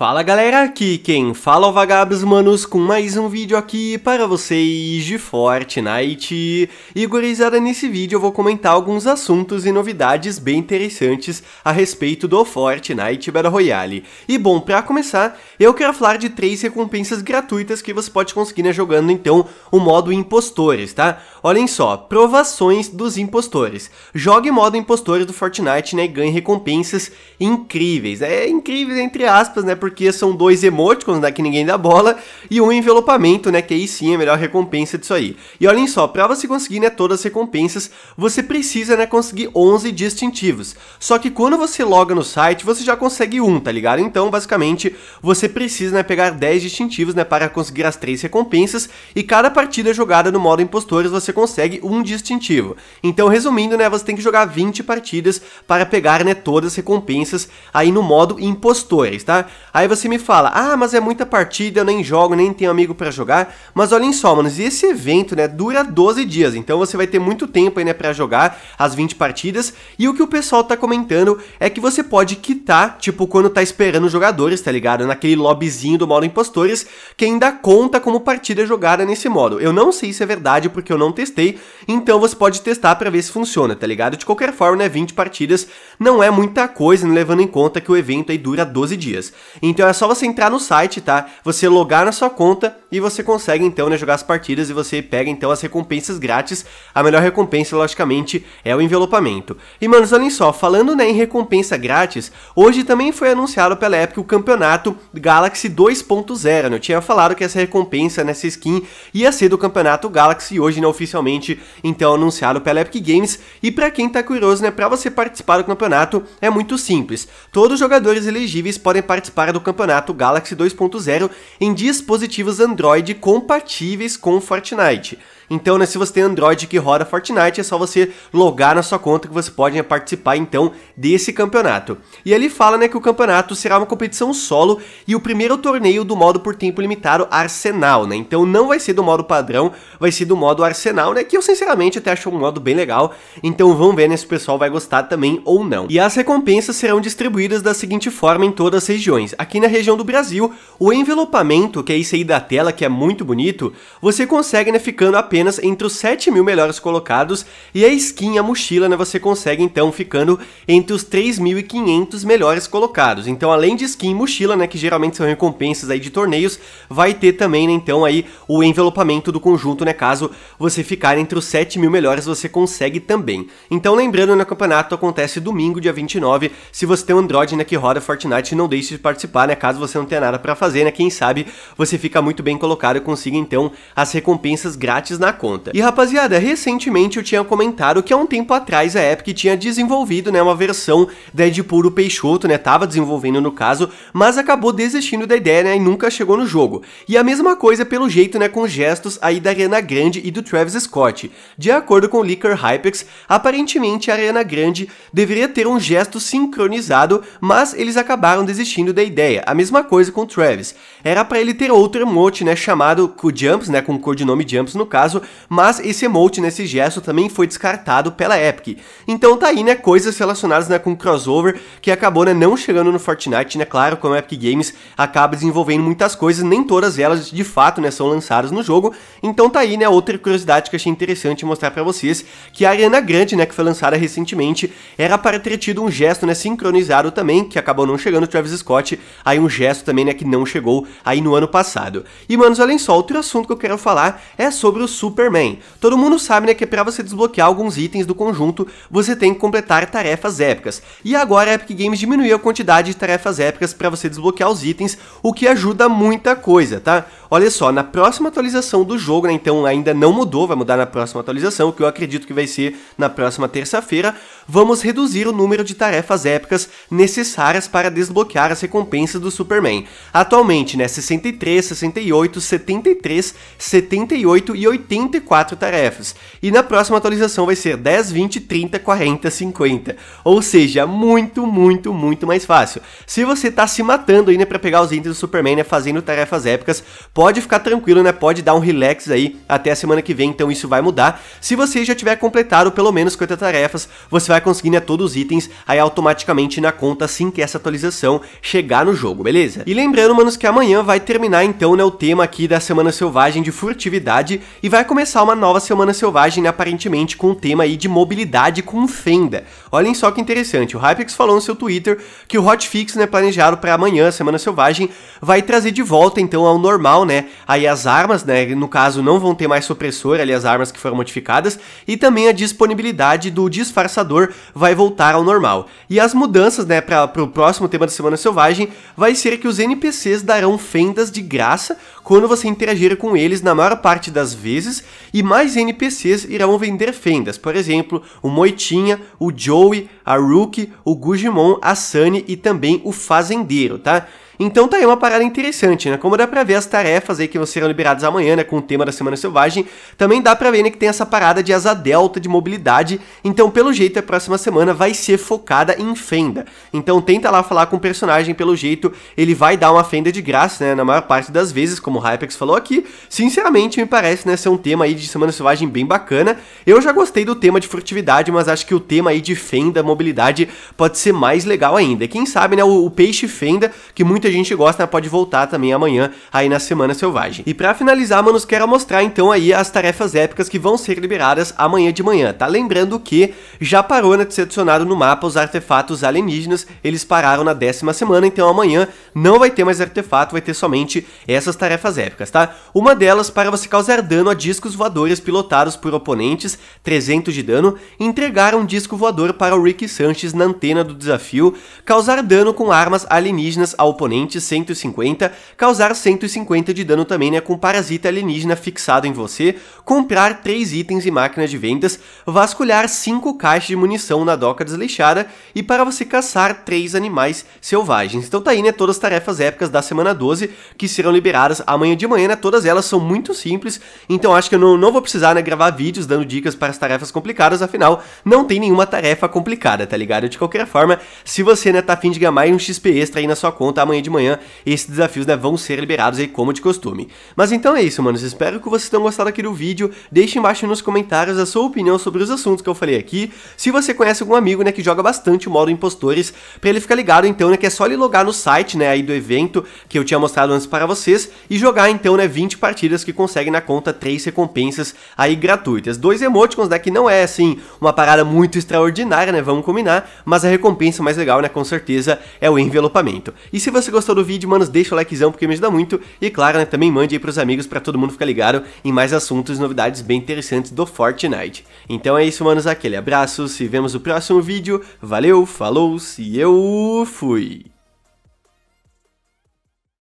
Fala galera, aqui quem fala é o Vagabos Manos com mais um vídeo aqui para vocês de Fortnite. E gurizada, nesse vídeo eu vou comentar alguns assuntos e novidades bem interessantes a respeito do Fortnite Battle Royale. E bom, para começar, eu quero falar de três recompensas gratuitas que você pode conseguir né, jogando então o modo Impostores, tá? Olhem só, provações dos impostores. Jogue modo Impostores do Fortnite né, e ganhe recompensas incríveis. É incríveis entre aspas, né? Porque porque são dois emoticons, né, que ninguém dá bola, e um envelopamento, né, que aí sim é a melhor recompensa disso aí. E olhem só, para você conseguir, né, todas as recompensas, você precisa, né, conseguir 11 distintivos. Só que quando você loga no site, você já consegue um, tá ligado? Então, basicamente, você precisa, né, pegar 10 distintivos, né, para conseguir as três recompensas, e cada partida jogada no modo impostores você consegue um distintivo. Então, resumindo, né, você tem que jogar 20 partidas para pegar, né, todas as recompensas aí no modo impostores, tá? Aí você me fala, ah, mas é muita partida, eu nem jogo, nem tenho amigo para jogar. Mas olhem só, manos, esse evento, né, dura 12 dias, então você vai ter muito tempo aí, né, pra jogar as 20 partidas. E o que o pessoal tá comentando é que você pode quitar, tipo, quando tá esperando os jogadores, tá ligado? Naquele lobbyzinho do modo impostores, que ainda conta como partida jogada nesse modo. Eu não sei se é verdade, porque eu não testei, então você pode testar para ver se funciona, tá ligado? De qualquer forma, né, 20 partidas não é muita coisa, né, levando em conta que o evento aí dura 12 dias. Então é só você entrar no site, tá? Você logar na sua conta e você consegue então né, jogar as partidas e você pega então as recompensas grátis. A melhor recompensa, logicamente, é o envelopamento. E manos, olhem só, falando né, em recompensa grátis, hoje também foi anunciado pela Epic o campeonato Galaxy 2.0. Né? Eu tinha falado que essa recompensa nessa né, skin ia ser do campeonato Galaxy e hoje né, oficialmente então anunciado pela Epic Games. E para quem tá curioso, né, para você participar do campeonato é muito simples. Todos os jogadores elegíveis podem participar cara do campeonato Galaxy 2.0 em dispositivos Android compatíveis com Fortnite. Então, né, se você tem Android que roda Fortnite, é só você logar na sua conta que você pode né, participar então desse campeonato. E ele fala né, que o campeonato será uma competição solo e o primeiro torneio do modo por tempo limitado Arsenal, né? Então não vai ser do modo padrão, vai ser do modo Arsenal, né? Que eu sinceramente até acho um modo bem legal. Então vamos ver né, se o pessoal vai gostar também ou não. E as recompensas serão distribuídas da seguinte forma em todas as regiões. Aqui na região do Brasil, o envelopamento, que é isso aí da tela, que é muito bonito, você consegue né, ficando apenas apenas entre os 7 mil melhores colocados e a skin, a mochila, né, você consegue então ficando entre os 3.500 melhores colocados. Então, além de skin e mochila, né, que geralmente são recompensas aí de torneios, vai ter também, né, então aí o envelopamento do conjunto, né, caso você ficar entre os 7 mil melhores, você consegue também. Então, lembrando, no né, campeonato acontece domingo, dia 29, se você tem um Android, né, que roda Fortnite, não deixe de participar, né, caso você não tenha nada para fazer, né, quem sabe você fica muito bem colocado e consiga então as recompensas grátis na na conta. E rapaziada, recentemente eu tinha comentado que há um tempo atrás a Epic tinha desenvolvido, né, uma versão Deadpool do Peixoto, né, tava desenvolvendo no caso, mas acabou desistindo da ideia, né, e nunca chegou no jogo. E a mesma coisa pelo jeito, né, com gestos aí da Arena Grande e do Travis Scott. De acordo com o Licker Hypex, aparentemente a Arena Grande deveria ter um gesto sincronizado, mas eles acabaram desistindo da ideia. A mesma coisa com o Travis. Era para ele ter outro emote, né, chamado Jumps, né, com o codinome Jumps no caso, caso, mas esse emote nesse gesto também foi descartado pela Epic. Então tá aí, né, coisas relacionadas né, com crossover que acabou né, não chegando no Fortnite, né, claro, como a Epic Games acaba desenvolvendo muitas coisas, nem todas elas de fato né, são lançadas no jogo, então tá aí, né, outra curiosidade que achei interessante mostrar para vocês, que a Arena Grande, né, que foi lançada recentemente, era para ter tido um gesto, né, sincronizado também, que acabou não chegando, Travis Scott, aí um gesto também, né, que não chegou aí no ano passado. E, manos, além só, outro assunto que eu quero falar é sobre os Superman. Todo mundo sabe né, que para você desbloquear alguns itens do conjunto, você tem que completar tarefas épicas. E agora a Epic Games diminuiu a quantidade de tarefas épicas para você desbloquear os itens, o que ajuda muita coisa, tá? Olha só, na próxima atualização do jogo, né, então ainda não mudou, vai mudar na próxima atualização, que eu acredito que vai ser na próxima terça-feira, vamos reduzir o número de tarefas épicas necessárias para desbloquear as recompensas do Superman. Atualmente, né, 63, 68, 73, 78 e 84 tarefas. E na próxima atualização vai ser 10, 20, 30, 40, 50. Ou seja, muito, muito, muito mais fácil. Se você está se matando ainda para pegar os itens do Superman, né, fazendo tarefas épicas, pode ficar tranquilo, né? Pode dar um relax aí até a semana que vem, então isso vai mudar. Se você já tiver completado pelo menos 50 tarefas, você vai conseguir né, todos os itens aí automaticamente na conta assim que essa atualização chegar no jogo, beleza? E lembrando, manos, que amanhã vai terminar então né, o tema aqui da Semana Selvagem de Furtividade e vai começar uma nova Semana Selvagem, né, aparentemente com o tema aí de mobilidade com fenda. Olhem só que interessante, o Hypex falou no seu Twitter que o hotfix né, planejado para amanhã, Semana Selvagem, vai trazer de volta então ao normal, né, né? Aí as armas, né? No caso, não vão ter mais supressor, ali as armas que foram modificadas, e também a disponibilidade do disfarçador vai voltar ao normal. E as mudanças, né, para o próximo tema da Semana Selvagem, vai ser que os NPCs darão fendas de graça quando você interagir com eles na maior parte das vezes, e mais NPCs irão vender fendas, por exemplo, o Moitinha, o Joey, a Rookie, o Gujimon, a Sunny e também o Fazendeiro, tá? Então tá aí uma parada interessante, né? Como dá pra ver as tarefas aí que vão ser liberadas amanhã, né? Com o tema da Semana Selvagem, também dá pra ver, né, que tem essa parada de asa delta de mobilidade. Então, pelo jeito, a próxima semana vai ser focada em fenda. Então tenta lá falar com o personagem, pelo jeito, ele vai dar uma fenda de graça, né? Na maior parte das vezes, como o Hypex falou aqui. Sinceramente, me parece, né, ser um tema aí de Semana Selvagem bem bacana. Eu já gostei do tema de furtividade, mas acho que o tema aí de fenda, mobilidade, pode ser mais legal ainda. Quem sabe, né, o, o peixe fenda, que muita gente gosta, pode voltar também amanhã aí na Semana Selvagem. E para finalizar, manos, quero mostrar então aí as tarefas épicas que vão ser liberadas amanhã de manhã, tá? Lembrando que já parou né, de ser adicionado no mapa os artefatos alienígenas, eles pararam na décima semana, então amanhã não vai ter mais artefato, vai ter somente essas tarefas épicas, tá? Uma delas para você causar dano a discos voadores pilotados por oponentes, 300 de dano, entregar um disco voador para o Rick Sanchez na antena do desafio, causar dano com armas alienígenas ao oponente 150, causar 150 de dano também né, com parasita alienígena fixado em você, comprar 3 itens e máquinas de vendas, vasculhar 5 caixas de munição na doca desleixada e para você caçar 3 animais selvagens. Então tá aí né, todas as tarefas épicas da semana 12 que serão liberadas amanhã de manhã, né, todas elas são muito simples, então acho que eu não, não vou precisar né, gravar vídeos dando dicas para as tarefas complicadas, afinal não tem nenhuma tarefa complicada, tá ligado? De qualquer forma, se você né, tá afim de ganhar mais um XP extra aí na sua conta amanhã de de manhã esses desafios né, vão ser liberados aí como de costume. Mas então é isso, manos. Espero que vocês tenham gostado aqui do vídeo. Deixe embaixo nos comentários a sua opinião sobre os assuntos que eu falei aqui. Se você conhece algum amigo né, que joga bastante o modo Impostores, para ele ficar ligado então né, que é só ele logar no site né, aí do evento que eu tinha mostrado antes para vocês e jogar então né, 20 partidas que consegue na conta 3 recompensas aí gratuitas. Dois emoticons né, que não é assim uma parada muito extraordinária, né, vamos combinar, mas a recompensa mais legal né, com certeza é o envelopamento. E se você você gostou do vídeo, manos, deixa o likezão porque me ajuda muito. E claro, né, também mande aí pros amigos para todo mundo ficar ligado em mais assuntos e novidades bem interessantes do Fortnite. Então é isso, manos, aquele abraço, se vemos no próximo vídeo. Valeu, falou, se eu fui!